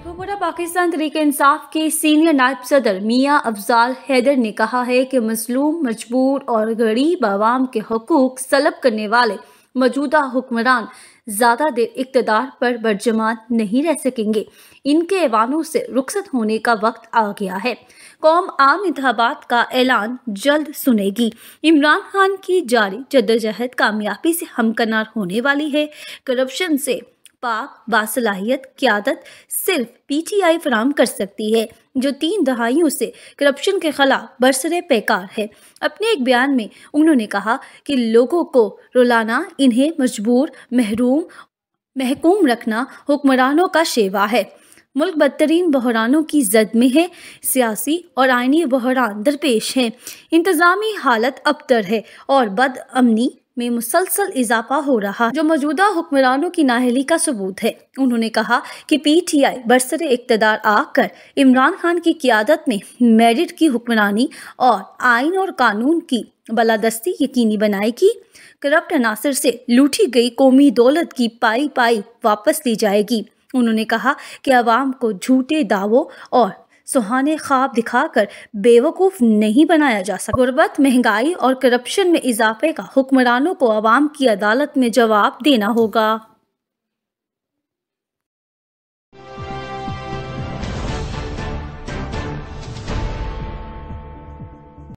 शेखोपुरा पाकिस्तान तरीके इंसाफ के सीनियर नायब सदर मियाँ अफजाल हैदर ने कहा है कि मजलूम मजबूर और गरीब आवाम के हकूक सलब करने वाले मौजूदा हुक्मरान ज़्यादा देर इकतदार पर बरजमान नहीं रह सकेंगे इनके ऐवानों से रुखसत होने का वक्त आ गया है कौम आम इंतबात का ऐलान जल्द सुनेगी इमरान खान की जारी जदोजहद कामयाबी से हमकनार होने वाली है करप्शन से पाक बासलाहियत क्यादत सिर्फ पीटीआई फराम कर सकती है जो तीन दहाइयों से करप्शन के खिलाफ बरसर पैकार है अपने एक बयान में उन्होंने कहा कि लोगों को रुलाना इन्हें मजबूर महरूम महकूम रखना हुक्मरानों का शेवा है मुल्क बदतरीन बहरानों की जद में है सियासी और आइनी बहरान दरपेश हैं इंतज़ामी हालत अबतर है और बद अमनी में मुसलसल इजाफा हो रहा जो मौजूदा हुक्मरानों की नाहली का सबूत है उन्होंने कहा कि पी टी आई बरसर इकतदार आकर इमरान खान की क्यादत में मेरिट की हुक्मरानी और आइन और कानून की बलादस्ती यकीनी बनाएगी करप्ट अनासर से लूटी गई कौमी दौलत की पाई पाई वापस ली जाएगी उन्होंने कहा कि आवाम को झूठे दावों और सुहाने ख्वाब दिखाकर बेवकूफ़ नहीं बनाया जा सकता गुर्बत महंगाई और करप्शन में इजाफे का हुक्मरानों को आवाम की अदालत में जवाब देना होगा